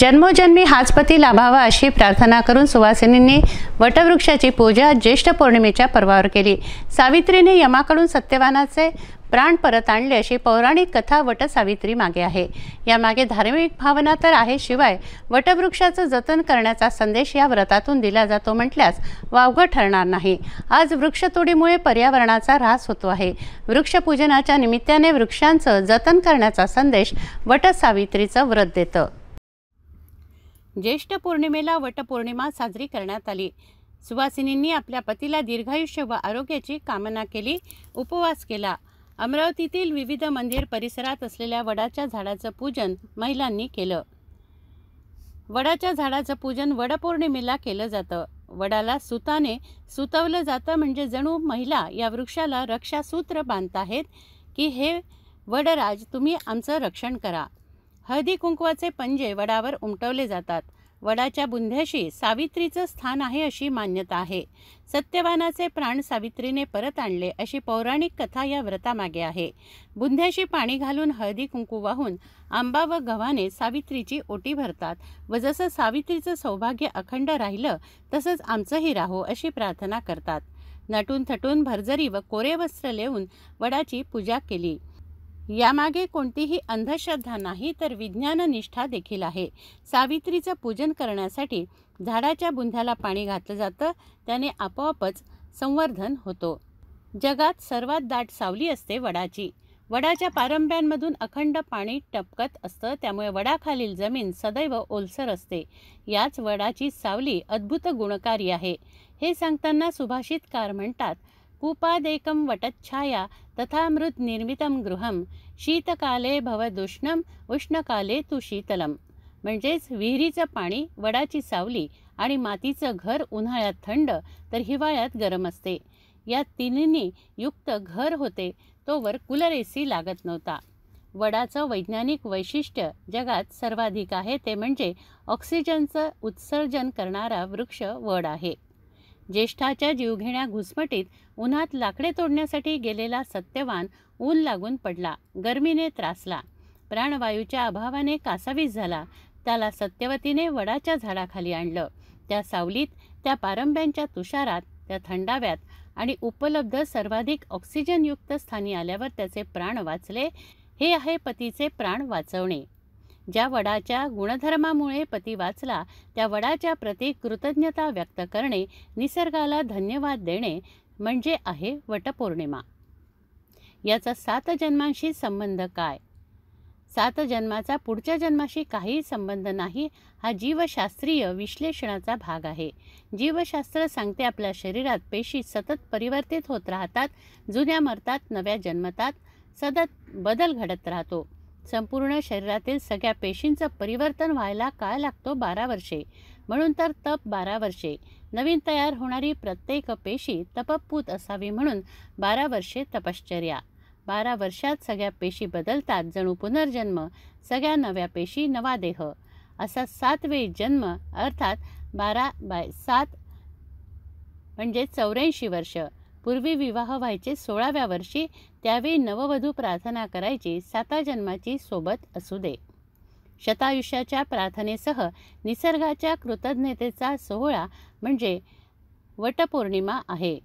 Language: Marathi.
जन्मोजन्मी हाच पती लाभावा अशी प्रार्थना करून सुवासिनींनी वटवृक्षाची पूजा ज्येष्ठ पौर्णिमेच्या पर्वावर केली सावित्रीने यमाकडून सत्यवानाचे प्राण परत आणले अशी पौराणिक कथा वटसावित्री मागे आहे यामागे धार्मिक भावना तर आहे शिवाय वटवृक्षाचं जतन करण्याचा संदेश या व्रतातून दिला जातो म्हटल्यास वावघं ठरणार नाही आज वृक्षतोडीमुळे पर्यावरणाचा ऱ्हास होतो आहे वृक्षपूजनाच्या निमित्ताने वृक्षांचं जतन करण्याचा संदेश वटसावित्रीचं व्रत देतं ज्येष्ठ पौर्णिमेला वटपौर्णिमा साजरी करण्यात आली सुवासिनींनी आपल्या पतीला दीर्घायुष्य व आरोग्याची कामना केली उपवास केला अमरावतीतील विविध मंदिर परिसरात असलेल्या वडाच्या झाडाचं पूजन महिलांनी केलं वडाच्या झाडाचं पूजन वडपौर्णिमेला केलं जातं वडाला सुताने सुतवलं जातं म्हणजे जणू महिला या वृक्षाला रक्षासूत्र बांधत आहेत की हे वडराज तुम्ही आमचं रक्षण करा हळदी कुंकवाचे पंजे वडावर उमटवले जातात वडाच्या बुंध्याशी सावित्रीचं स्थान आहे अशी मान्यता आहे सत्यवानाचे प्राण सावित्रीने परत आणले अशी पौराणिक कथा या व्रतामागे आहे बुंध्याशी पाणी घालून हळदी कुंकू वाहून आंबा व गव्हाने सावित्रीची ओटी भरतात व जसं सावित्रीचं सौभाग्य अखंड राहिलं तसंच आमचंही राहो अशी प्रार्थना करतात नटून थटून भरजरी व कोरे वस्त्र लेऊन वडाची पूजा केली यामागे कोणतीही अंधश्रद्धा नाही तर विज्ञाननिष्ठा देखील आहे सावित्रीचं पूजन करण्यासाठी झाडाच्या बुंध्याला पाणी घातलं जातं त्याने आपोआपच संवर्धन होतो जगात सर्वात दाट सावली असते वडाची वडाच्या पारंब्यांमधून अखंड पाणी टपकत असतं त्यामुळे वडाखालील जमीन सदैव ओलसर असते याच वडाची सावली अद्भुत गुणकारी आहे हे सांगताना सुभाषितकार म्हणतात कूपादेकं वटच्छाया तथा निर्मितं गृहं शीतकाले भवदुष्णम उष्णकाले तू म्हणजेच विहिरीचं पाणी वडाची सावली आणि मातीचं घर उन्हाळ्यात थंड तर हिवाळ्यात गरम असते या तिन्ही युक्त घर होते तोवर कूलर ए सी लागत नव्हता वडाचं वैज्ञानिक वैशिष्ट्य जगात सर्वाधिक आहे ते म्हणजे ऑक्सिजनचं उत्सर्जन करणारा वृक्ष वड आहे ज्येष्ठाच्या जीवघेण्या घुसमटीत उन्हात लाकडे तोडण्यासाठी गेलेला सत्यवान ऊन लागून पडला गर्मीने त्रासला प्राणवायूच्या अभावाने कासावीस झाला त्याला सत्यवतीने वडाच्या झाडाखाली आणलं त्या सावलीत त्या पारंब्यांच्या तुषारात त्या थंडाव्यात आणि उपलब्ध सर्वाधिक ऑक्सिजनयुक्त स्थानी आल्यावर त्याचे प्राण वाचले हे आहे पतीचे प्राण वाचवणे ज्या वडाच्या गुणधर्मामुळे पती वाचला त्या वडाच्या प्रती कृतज्ञता व्यक्त करणे निसर्गाला धन्यवाद देणे म्हणजे आहे वटपौर्णिमा याचा सात जन्मांशी संबंध काय सात जन्माचा पुढच्या जन्माशी काहीही संबंध नाही हा जीवशास्त्रीय विश्लेषणाचा भाग आहे जीवशास्त्र सांगते आपल्या शरीरात पेशी सतत परिवर्तित होत राहतात जुन्या मरतात नव्या जन्मतात सतत बदल घडत राहतो संपूर्ण शरीरातील सगळ्या पेशींचं परिवर्तन व्हायला काय लागतो बारा वर्षे म्हणून तर तप बारा वर्षे नवीन तयार होणारी प्रत्येक पेशी तपपूत असावी म्हणून बारा वर्षे तपश्चर्या बारा वर्षात सगळ्या पेशी बदलतात जणू पुनर्जन्म सगळ्या नव्या पेशी नवा देह असा सातवे जन्म अर्थात बारा बाय सात म्हणजे चौऱ्याऐंशी वर्ष पूर्वी विवाह व्हायचे सोळाव्या वर्षी त्यावेळी नववधू प्रार्थना करायची साता जन्माची सोबत असू दे शतायुष्याच्या प्रार्थनेसह निसर्गाच्या कृतज्ञतेचा सोहळा म्हणजे वटपौर्णिमा आहे